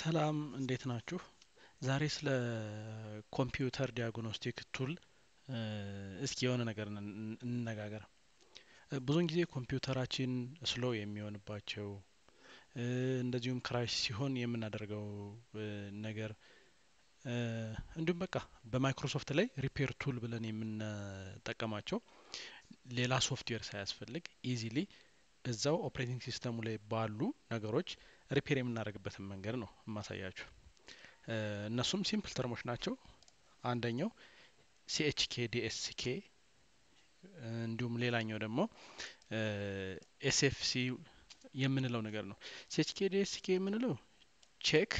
ሰላም እንዴት ናችሁ ዛሬ ስለ ኮምፒውተር ዲያግኖስቲክ ቱል እስኪ የሆነ ነገር እንነጋገር ብዙውን ጊዜ ኮምፒውተራችን ስሎ የሚሆንባቸው እንደዚሁም ክራሽ ሲሆን የምናደርገው ነገር እንዲሁም በቃ በማይክሮሶፍት ላይ ሪፔር ቱል ብለን የምንጠቀማቸው ሌላ ሶፍትዌር ሳያስፈልግ ኢዚሊ እዛው ኦፕሬቲንግ ሲስተሙ ላይ ባሉ ነገሮች ሪፔር የምናደርግበትን መንገድ ነው የማሳያችሁ። እነሱም ሲምፕል ተርሞች ናቸው። አንደኛው ሲኤችኬ ዲኤስኬ እንዲሁም ሌላኛው ደግሞ ኤስኤፍሲ የምንለው ነገር ነው። ሲኤችኬ ዲኤስኬ የምንለው ቼክ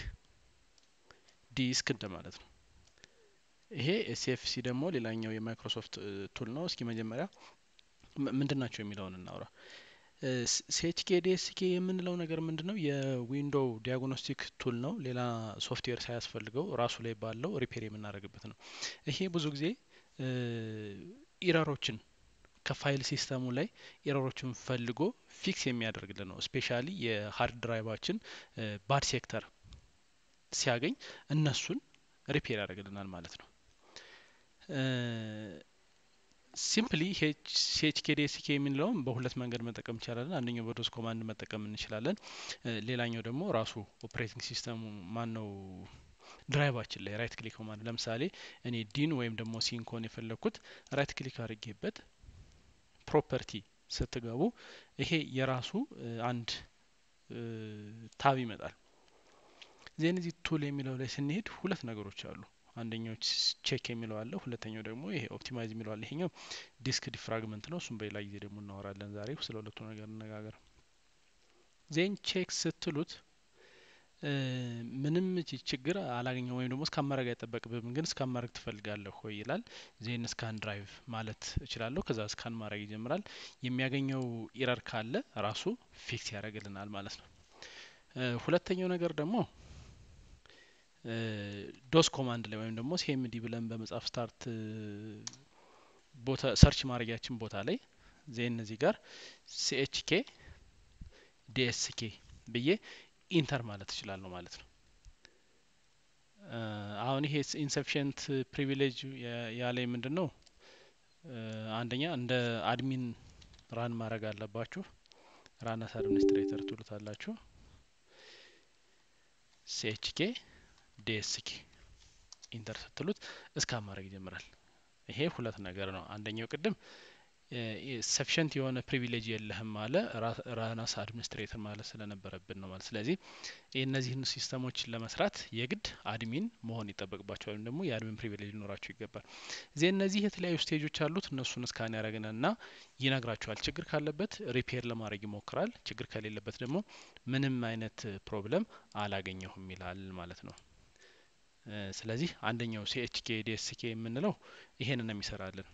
ዲስክ እንደማለት ነው። ይሄ ኤስኤፍሲ ደግሞ ሌላኛው የማይክሮሶፍት ቱል ነው። እስኪ መጀመሪያ ምንድን ናቸው የሚለውን እናውራ። ሴችኬ ዲኤስኬ የምንለው ነገር ምንድነው? የዊንዶው ዲያግኖስቲክ ቱል ነው። ሌላ ሶፍትዌር ሳያስፈልገው ራሱ ላይ ባለው ሪፔር የምናደርግበት ነው። ይሄ ብዙ ጊዜ ኢረሮችን ከፋይል ሲስተሙ ላይ ኤረሮችን ፈልጎ ፊክስ የሚያደርግልን ነው። ስፔሻሊ የሀርድ ድራይቫችን ባድ ሴክተር ሲያገኝ እነሱን ሪፔር ያደርግልናል ማለት ነው። ሲምፕሊ ሲኤችኬዲኤስኬ የምንለውም በሁለት መንገድ መጠቀም እንችላለን። አንደኛው በዶስ ኮማንድ መጠቀም እንችላለን። ሌላኛው ደግሞ ራሱ ኦፕሬቲንግ ሲስተሙ ማን ነው ድራይቫችን ላይ ራይት ክሊክ ኮማንድ ለምሳሌ እኔ ዲን ወይም ደግሞ ሲንኮን የፈለግኩት ራይት ክሊክ አድርጌበት ፕሮፐርቲ ስትገቡ ይሄ የራሱ አንድ ታብ ይመጣል። ዜን እዚህ ቱል የሚለው ላይ ስንሄድ ሁለት ነገሮች አሉ። አንደኛው ቼክ የሚለው አለ ሁለተኛው ደግሞ ይሄ ኦፕቲማይዝ የሚለው አለ ይሄኛው ዲስክ ዲፍራግመንት ነው እሱም በሌላ ጊዜ ደግሞ እናወራለን ዛሬ ስለ ሁለቱ ነገር እነጋገር ዜን ቼክ ስትሉት ምንም ችግር አላገኘ ወይም ደግሞ እስካማረግ አይጠበቅብም ግን ማድረግ ትፈልጋለሁ ሆይ ይላል ዜን ስካን ድራይቭ ማለት እችላለሁ ከዛ ስካን ማድረግ ይጀምራል የሚያገኘው ኢረር ካለ ራሱ ፊክስ ያደርግልናል ማለት ነው ሁለተኛው ነገር ደግሞ ዶስ ኮማንድ ላይ ወይም ደግሞ ሲኤምዲ ብለን በመጻፍ ስታርት ቦታ ሰርች ማድረጊያችን ቦታ ላይ ዜን እዚህ ጋር ሲኤችኬ ዲኤስኬ ብዬ ኢንተር ማለት ነው ማለት ነው። አሁን ይሄ ኢንሰፊሽንት ፕሪቪሌጅ ያለ ምንድን ነው? አንደኛ እንደ አድሚን ራን ማድረግ አለባችሁ። ራን አስ አድሚኒስትሬተር ትሉታላችሁ። ሲኤችኬ ዲኤስኬ ኢንተር ስትሉት እስካን ማድረግ ይጀምራል ይሄ ሁለት ነገር ነው አንደኛው ቅድም ሰፊሸንት የሆነ ፕሪቪሌጅ የለህም አለ ራናስ አድሚኒስትሬተር ማለት ስለነበረብን ነው ማለት ስለዚህ እነዚህን ሲስተሞች ለመስራት የግድ አድሚን መሆን ይጠበቅባቸዋል ወይም ደግሞ የአድሚን ፕሪቪሌጅ ሊኖራቸው ይገባል እዚህ እነዚህ የተለያዩ ስቴጆች አሉት እነሱን እስካን ያደረግንና ይነግራቸዋል ችግር ካለበት ሪፔር ለማድረግ ይሞክራል ችግር ከሌለበት ደግሞ ምንም አይነት ፕሮብለም አላገኘሁም ይላል ማለት ነው ስለዚህ አንደኛው ሲኤችኬ ዲኤስኬ የምንለው ይሄንን ነው የሚሰራልን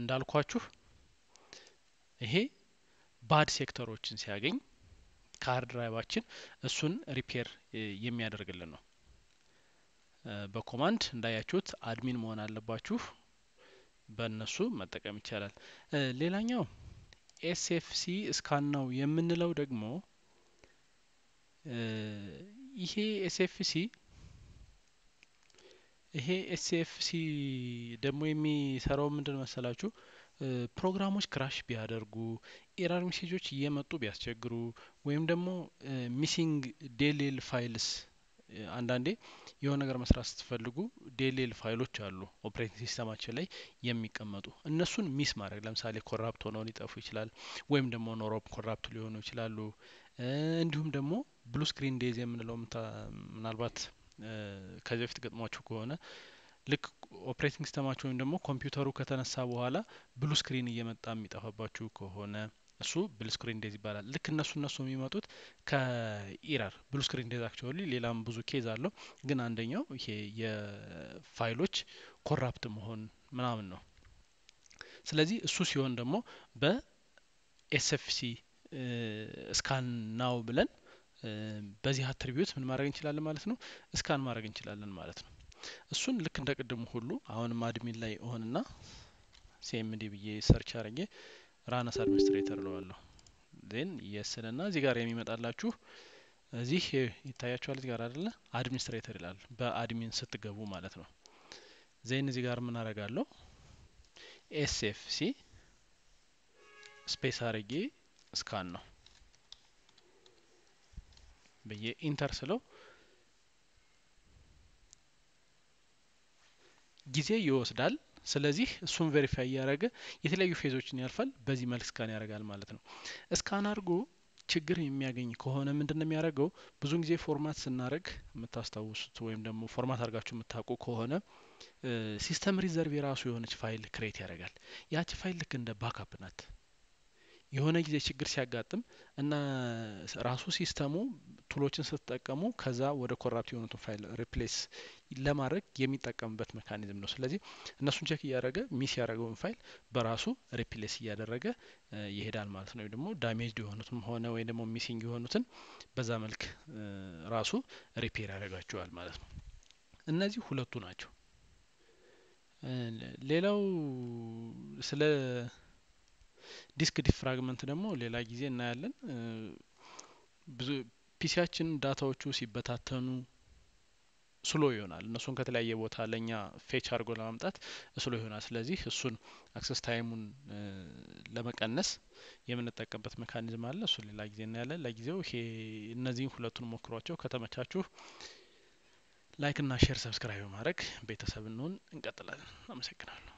እንዳልኳችሁ ይሄ ባድ ሴክተሮችን ሲያገኝ ካርድ ድራይቫችን እሱን ሪፔር የሚያደርግልን ነው በኮማንድ እንዳያችሁት አድሚን መሆን አለባችሁ በእነሱ መጠቀም ይቻላል ሌላኛው ኤስኤፍሲ እስካን ነው የምንለው ደግሞ ይሄ ኤስኤፍሲ ይሄ ኤስኤፍሲ ደግሞ የሚሰራው ምንድን መሰላችሁ ፕሮግራሞች ክራሽ ቢያደርጉ ኤራር ሜሴጆች እየመጡ ቢያስቸግሩ ወይም ደግሞ ሚሲንግ ዴሌል ፋይልስ አንዳንዴ የሆነ ነገር መስራት ስትፈልጉ ዴሌል ፋይሎች አሉ ኦፕሬቲንግ ሲስተማችን ላይ የሚቀመጡ እነሱን ሚስ ማድረግ ለምሳሌ ኮራፕት ሆነው ሊጠፉ ይችላል ወይም ደግሞ ኖሮፕ ኮራፕት ሊሆኑ ይችላሉ እንዲሁም ደግሞ ብሉ ስክሪን ዴዝ የምንለው ምናልባት ከዚህ በፊት ገጥሟችሁ ከሆነ ልክ ኦፕሬቲንግ ሲስተማችሁ ወይም ደግሞ ኮምፒውተሩ ከተነሳ በኋላ ብሉ ስክሪን እየመጣ የሚጠፋባችሁ ከሆነ እሱ ብሉ ስክሪን እንደዚህ ይባላል። ልክ እነሱ እነሱ የሚመጡት ከኢረር ብሉ ስክሪን ዴዝ አክቹዋሊ ሌላም ብዙ ኬዝ አለው፣ ግን አንደኛው ይሄ የፋይሎች ኮራፕት መሆን ምናምን ነው። ስለዚህ እሱ ሲሆን ደግሞ በኤስኤፍሲ እስካን ናው ብለን በዚህ አትሪቢዩት ምን ማድረግ እንችላለን ማለት ነው እስካን ማድረግ እንችላለን ማለት ነው እሱን ልክ እንደ ቅድሙ ሁሉ አሁንም አድሚን ላይ እሆንና ሲኤምዲ ብዬ ሰርች አድርጌ ራነስ አድሚኒስትሬተር እለዋለሁ ዜን የስን ና እዚህ ጋር የሚመጣላችሁ እዚህ ይታያችኋል እዚህ ጋር አደለ አድሚኒስትሬተር ይላል በአድሚን ስትገቡ ማለት ነው ዜን እዚህ ጋር ምን አረጋለሁ ኤስኤፍሲ ስፔስ አርጌ ስካን ነው ብዬ ኢንተር ስለው ጊዜ ይወስዳል። ስለዚህ እሱን ቬሪፋይ እያደረገ የተለያዩ ፌዞችን ያልፋል። በዚህ መልክ ስካን ያደርጋል ማለት ነው። እስካን አድርጎ ችግር የሚያገኝ ከሆነ ምንድን ነው የሚያደርገው? ብዙን ጊዜ ፎርማት ስናደርግ የምታስታውሱት ወይም ደግሞ ፎርማት አድርጋችሁ የምታውቁ ከሆነ ሲስተም ሪዘርቭ የራሱ የሆነች ፋይል ክሬት ያደርጋል። ያቺ ፋይል ልክ እንደ ባካፕ ናት። የሆነ ጊዜ ችግር ሲያጋጥም እና ራሱ ሲስተሙ ቱሎችን ስትጠቀሙ ከዛ ወደ ኮራፕት የሆኑትን ፋይል ሪፕሌስ ለማድረግ የሚጠቀምበት መካኒዝም ነው። ስለዚህ እነሱን ቼክ እያደረገ ሚስ ያደረገውን ፋይል በራሱ ሪፕሌስ እያደረገ ይሄዳል ማለት ነው። ወይ ደግሞ ዳሜጅ የሆኑትም ሆነ ወይ ደግሞ ሚሲንግ የሆኑትን በዛ መልክ ራሱ ሪፔር ያደረጋቸዋል ማለት ነው። እነዚህ ሁለቱ ናቸው። ሌላው ስለ ዲስክ ዲፍራግመንት ደግሞ ሌላ ጊዜ እናያለን ብዙ ፒሲያችን ዳታዎቹ ሲበታተኑ ስሎ ይሆናል እነሱን ከተለያየ ቦታ ለእኛ ፌች አድርጎ ለማምጣት ስሎ ይሆናል ስለዚህ እሱን አክሰስ ታይሙን ለመቀነስ የምንጠቀምበት መካኒዝም አለ እሱ ሌላ ጊዜ እናያለን ለጊዜው ይሄ እነዚህን ሁለቱን ሞክሯቸው ከተመቻችሁ ላይክ እና ሼር ሰብስክራይብ ማድረግ ቤተሰብ እንሆን እንቀጥላለን አመሰግናለሁ